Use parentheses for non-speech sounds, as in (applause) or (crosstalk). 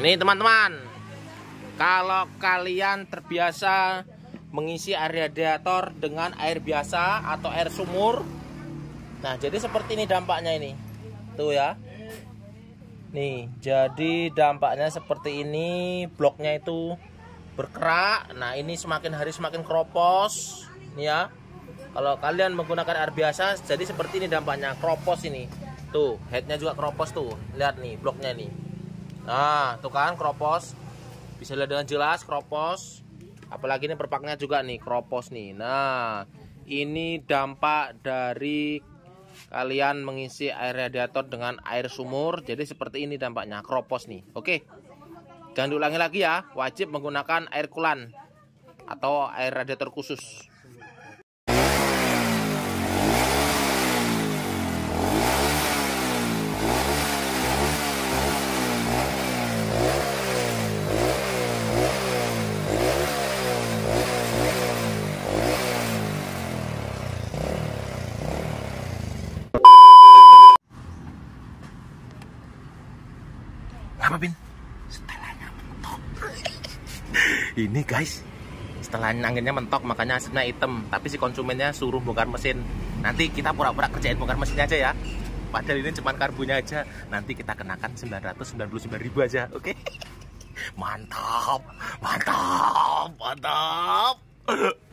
ini teman-teman kalau kalian terbiasa mengisi air radiator dengan air biasa atau air sumur nah jadi seperti ini dampaknya ini tuh ya nih jadi dampaknya seperti ini bloknya itu berkerak nah ini semakin hari semakin keropos nih ya kalau kalian menggunakan air biasa jadi seperti ini dampaknya keropos ini tuh headnya juga keropos tuh lihat nih bloknya nih nah tuh kan kropos bisa lihat dengan jelas kropos apalagi ini perpaknya juga nih kropos nih nah ini dampak dari kalian mengisi air radiator dengan air sumur jadi seperti ini dampaknya kropos nih oke jangan diulangi lagi ya wajib menggunakan air kulan atau air radiator khusus Apa, Bin? Setelahnya mentok. (laughs) ini, guys. setelahnya anginnya mentok, makanya asapnya hitam. Tapi si konsumennya suruh bongkar mesin. Nanti kita pura-pura kerjain bongkar mesinnya aja ya. Padahal ini cuma karbunya aja. Nanti kita kenakan 999 ribu aja, oke? Okay? (laughs) Mantap, mantap, mantap. (laughs)